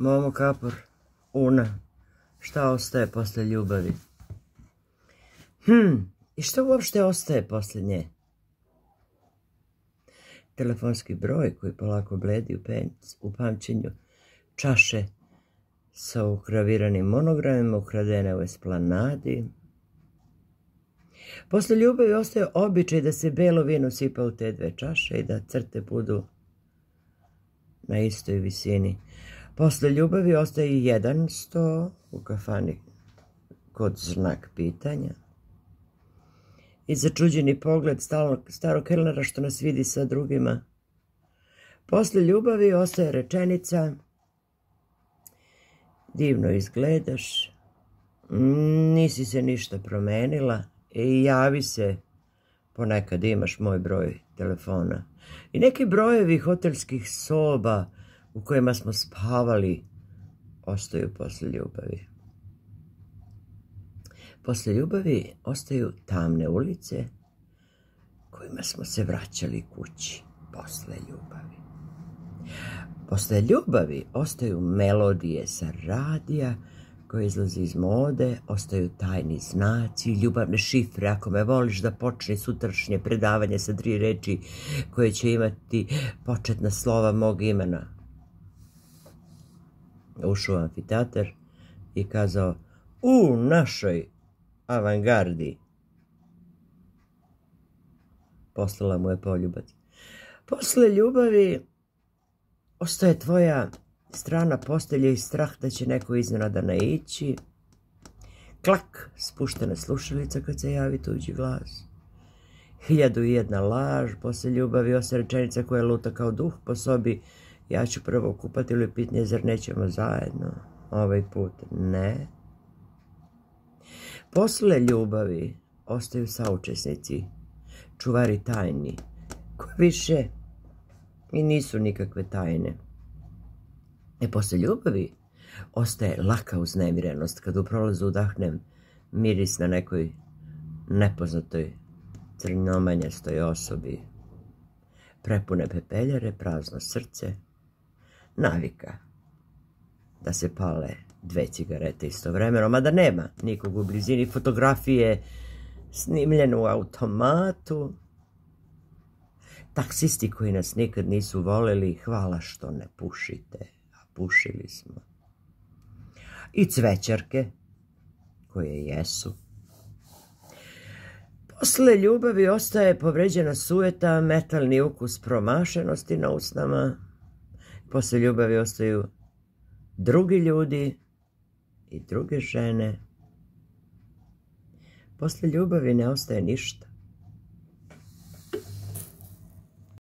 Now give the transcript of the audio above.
Momo Kapor, Una, šta ostaje posle ljubavi? Hm, i što uopšte ostaje posle nje? Telefonski broj koji polako bledi u, u pamćenju čaše sa ukraviranim monogramima ukradene u esplanadi. Posle ljubavi ostaje običaj da se belo vino sipa u te dve čaše i da crte budu na istoj visini. Posle ljubavi ostaje jedan sto u kafani kod znak pitanja. I začuđeni pogled starog, starog što nas vidi sa drugima. Posle ljubavi ostaje rečenica Divno izgledaš, nisi se ništa promenila i javi se ponekad imaš moj broj telefona. I neki brojevi hotelskih soba u kojima smo spavali ostaju posle ljubavi. Posle ljubavi ostaju tamne ulice kojima smo se vraćali kući posle ljubavi. Posle ljubavi ostaju melodije sa radija koje izlazi iz mode, ostaju tajni znaci, ljubavne šifre. Ako me voliš da počne sutrašnje predavanje sa tri reči koje će imati početna slova mog imena, ušao u amfiteatar i kazao u našoj avangardi poslala mu je poljubac. Posle ljubavi ostaje tvoja strana postelje i strah da će neko iznenada naići. Klak, spuštena slušalica kad se javi tuđi glas. Hiljadu i jedna laž, posle ljubavi rečenica koja luta kao duh po sobi, ja ću prvo kupati ili pitanje, zar nećemo zajedno ovaj put? Ne. Posle ljubavi ostaju saučesnici, čuvari tajni, koji više i nisu nikakve tajne. E posle ljubavi ostaje laka uznemirenost kad u prolazu udahnem miris na nekoj nepoznatoj crnomanjastoj osobi. Prepune pepeljare, prazno srce, navika da se pale dve cigarete istovremeno, mada nema nikog u blizini fotografije snimljenu u automatu. Taksisti koji nas nikad nisu voleli, hvala što ne pušite, a pušili smo. I cvećarke, koje jesu. Posle ljubavi ostaje povređena sujeta, metalni ukus promašenosti na usnama, poslije ljubavi ostaju drugi ljudi i druge žene. Poslije ljubavi ne ostaje ništa.